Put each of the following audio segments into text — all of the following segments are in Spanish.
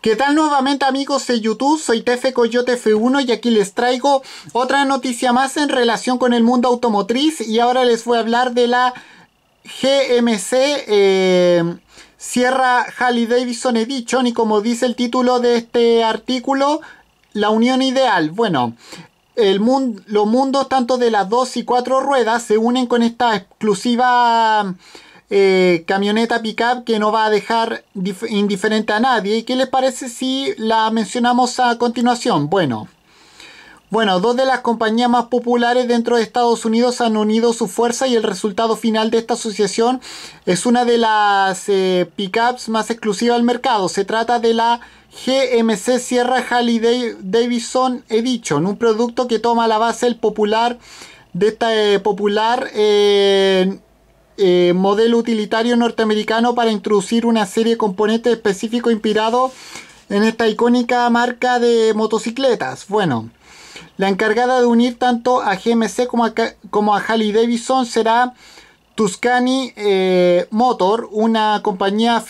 ¿Qué tal nuevamente amigos de YouTube? Soy Tefe Coyote F1 y aquí les traigo otra noticia más en relación con el mundo automotriz y ahora les voy a hablar de la GMC eh, Sierra Harley Davidson Edition y como dice el título de este artículo, la unión ideal. Bueno, el mundo, los mundos tanto de las dos y cuatro ruedas se unen con esta exclusiva eh, camioneta pickup que no va a dejar indiferente a nadie. ¿Y qué les parece si la mencionamos a continuación? Bueno, bueno, dos de las compañías más populares dentro de Estados Unidos han unido su fuerza y el resultado final de esta asociación es una de las eh, pickups más exclusivas al mercado. Se trata de la GMC Sierra Halley Davidson Edition, un producto que toma la base el popular de esta eh, popular eh, modelo utilitario norteamericano para introducir una serie de componentes específicos inspirados en esta icónica marca de motocicletas. Bueno, la encargada de unir tanto a GMC como a, como a Harley Davidson será Tuscany eh, Motor, una compañía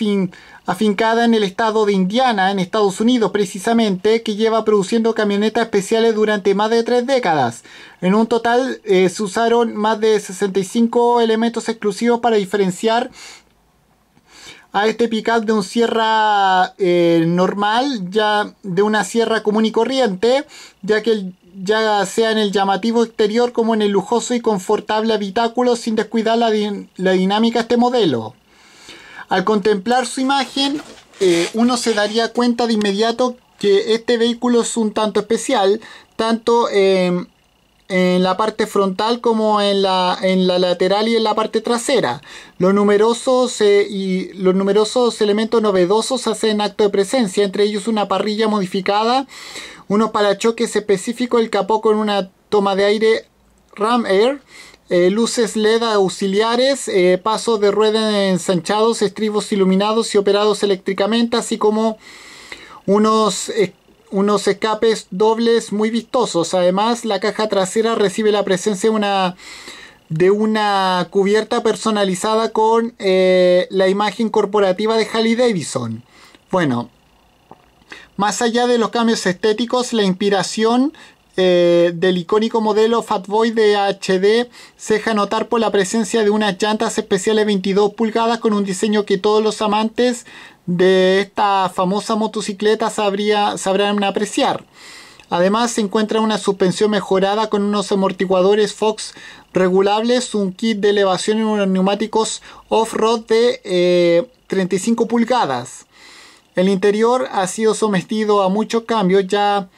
afincada en el estado de Indiana, en Estados Unidos precisamente, que lleva produciendo camionetas especiales durante más de tres décadas. En un total eh, se usaron más de 65 elementos exclusivos para diferenciar a este pickup de un sierra eh, normal, ya de una sierra común y corriente, ya que el ya sea en el llamativo exterior como en el lujoso y confortable habitáculo sin descuidar la, dinámica de este modelo. Al contemplar su imagen, eh, uno se daría cuenta de inmediato que este vehículo es un tanto especial, tanto en... Eh, en la parte frontal como en la, en la lateral y en la parte trasera. Los numerosos, eh, y los numerosos elementos novedosos hacen acto de presencia, entre ellos una parrilla modificada, unos parachoques específicos, el capó con una toma de aire Ram Air, eh, luces LED auxiliares, eh, pasos de rueda ensanchados, estribos iluminados y operados eléctricamente, así como unos unos escapes dobles muy vistosos. Además, la caja trasera recibe la presencia de una, de una cubierta personalizada con eh, la imagen corporativa de Harley Davidson. Bueno, más allá de los cambios estéticos, la inspiración eh, del icónico modelo Fatboy de HD se deja notar por la presencia de unas llantas especiales 22 pulgadas con un diseño que todos los amantes de esta famosa motocicleta sabría, sabrán apreciar. Además se encuentra una suspensión mejorada con unos amortiguadores Fox regulables, un kit de elevación y unos neumáticos off-road de 35 eh, pulgadas. El interior ha sido sometido a muchos cambios ya,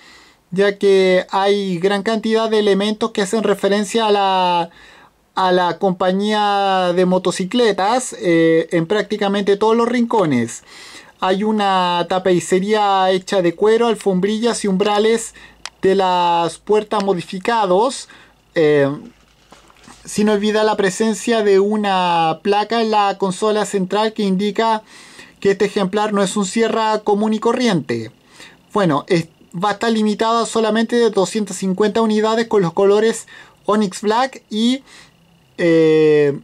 ya que hay gran cantidad de elementos que hacen referencia a la a la compañía de motocicletas eh, en prácticamente todos los rincones. Hay una tapicería hecha de cuero, alfombrillas y umbrales de las puertas modificados. Eh, sin olvidar la presencia de una placa en la consola central que indica que este ejemplar no es un sierra común y corriente. Bueno, va a estar limitada solamente de 250 unidades con los colores Onyx Black y eh,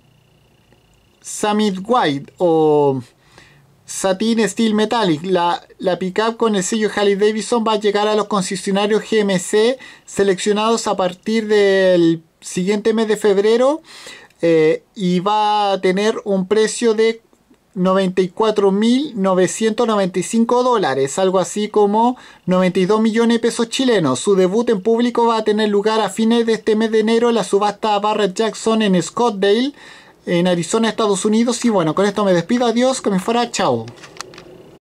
Summit White o Satin Steel Metallic, la, la pickup con el sello Harley Davidson va a llegar a los concesionarios GMC seleccionados a partir del siguiente mes de febrero eh, y va a tener un precio de 94.995 dólares, algo así como 92 millones de pesos chilenos. Su debut en público va a tener lugar a fines de este mes de enero en la subasta Barrett Jackson en Scottsdale, en Arizona, Estados Unidos. Y bueno, con esto me despido. Adiós, que me fuera. Chao.